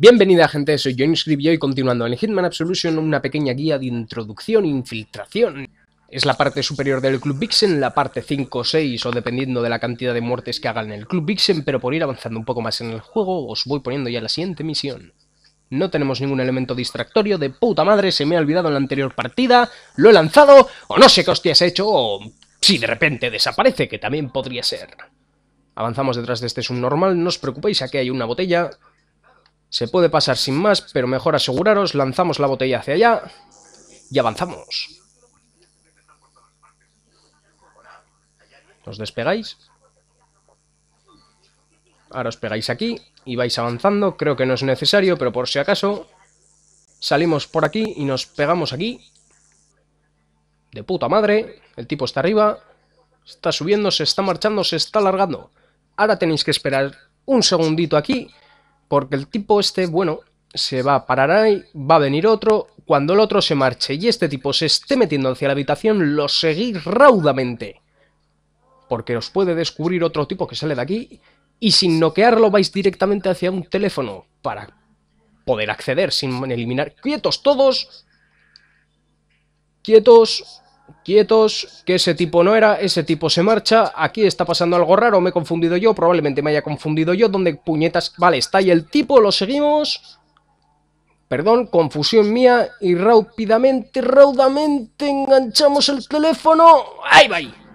Bienvenida gente, soy Yo y hoy continuando en Hitman Absolution una pequeña guía de introducción e infiltración. Es la parte superior del Club Vixen, la parte 5 o 6 o dependiendo de la cantidad de muertes que hagan en el Club Vixen, pero por ir avanzando un poco más en el juego os voy poniendo ya la siguiente misión. No tenemos ningún elemento distractorio, de puta madre se me ha olvidado en la anterior partida, lo he lanzado, o no sé qué hostias he hecho, o si de repente desaparece, que también podría ser. Avanzamos detrás de este subnormal, no os preocupéis, aquí hay una botella, se puede pasar sin más, pero mejor aseguraros, lanzamos la botella hacia allá y avanzamos. Os despegáis. Ahora os pegáis aquí y vais avanzando. Creo que no es necesario, pero por si acaso salimos por aquí y nos pegamos aquí. De puta madre. El tipo está arriba. Está subiendo, se está marchando, se está alargando. Ahora tenéis que esperar un segundito aquí porque el tipo este, bueno, se va a parar ahí, va a venir otro, cuando el otro se marche y este tipo se esté metiendo hacia la habitación, lo seguís raudamente. Porque os puede descubrir otro tipo que sale de aquí y sin noquearlo vais directamente hacia un teléfono para poder acceder sin eliminar... ¡Quietos todos! ¡Quietos! Quietos, que ese tipo no era, ese tipo se marcha, aquí está pasando algo raro, me he confundido yo, probablemente me haya confundido yo, donde puñetas... Vale, está ahí el tipo, lo seguimos... Perdón, confusión mía, y rápidamente, raudamente enganchamos el teléfono... ¡Ahí va!